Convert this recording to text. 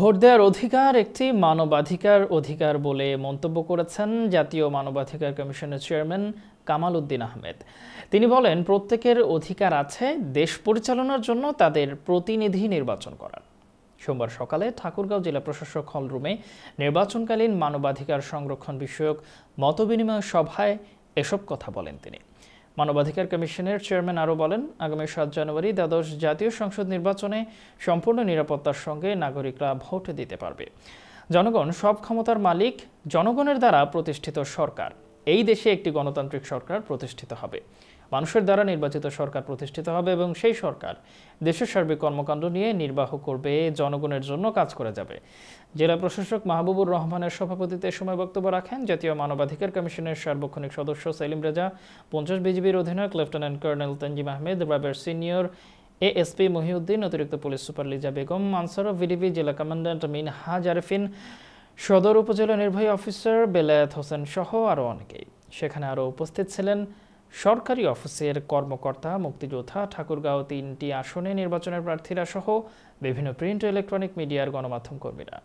vote দেওয়ার অধিকার একটি মানবাধিকার অধিকার বলে মন্তব্য করেছেন জাতীয় মানবাধিকার কমিশনের চেয়ারম্যান কামাল উদ্দিন আহমেদ তিনি বলেন প্রত্যেকের অধিকার আছে দেশ পরিচালনার জন্য তাদের প্রতিনিধি নির্বাচন করার সোমবার সকালে ঠাকুরগাঁও জেলা প্রশাসক হলরুমে নির্বাচনকালীন মানবাধিকার সংরক্ষণ বিষয়ক মতবিনিময় সভায় এসব কথা বলেন তিনি মানবাধিকার কমিশনের চেয়ারম্যান আরও বলেন আগামী সাত জানুয়ারি দ্বাদশ জাতীয় সংসদ নির্বাচনে সম্পূর্ণ নিরাপত্তার সঙ্গে নাগরিকরা ভোট দিতে পারবে জনগণ সব ক্ষমতার মালিক জনগণের দ্বারা প্রতিষ্ঠিত সরকার এই দেশে একটি গণতান্ত্রিক সরকার প্রতিষ্ঠিত হবে মানুষের দ্বারা নির্বাচিত সরকার প্রতিষ্ঠিত হবে এবং সেই সরকার দেশের সার্বিক কর্মকাণ্ড নিয়ে নির্বাহ করবে জনগণের জন্য কাজ করে যাবে জেলা প্রশাসক মাহবুবুর রহমানের সভাপতিত্বে সময় বক্তব্য রাখেন জাতীয় মানবাধিকার কমিশনের সার্বক্ষণিক সদস্য সেলিম রেজা পঞ্চাশ বিজিবির অধিনায়ক লেফটেন্যান্ট কর্নেল তঞ্জিম আহমেদ রাবের সিনিয়র এএসপি মহিউদ্দিন অতিরিক্ত পুলিশ সুপার লিজা বেগম মানসার ভিডিপি জেলা কমান্ড্যান্ট মিনহাজ আরেফিন সদর উপজেলা নির্বাহী অফিসার বেলায়েত হোসেন সহ আরও অনেকেই সেখানে আরও উপস্থিত ছিলেন সরকারি অফিসের কর্মকর্তা মুক্তিযোদ্ধা ঠাকুরগাঁও তিনটি আসনে নির্বাচনের প্রার্থীরা সহ বিভিন্ন প্রিন্ট ইলেকট্রনিক মিডিয়ার গণমাধ্যম কর্মীরা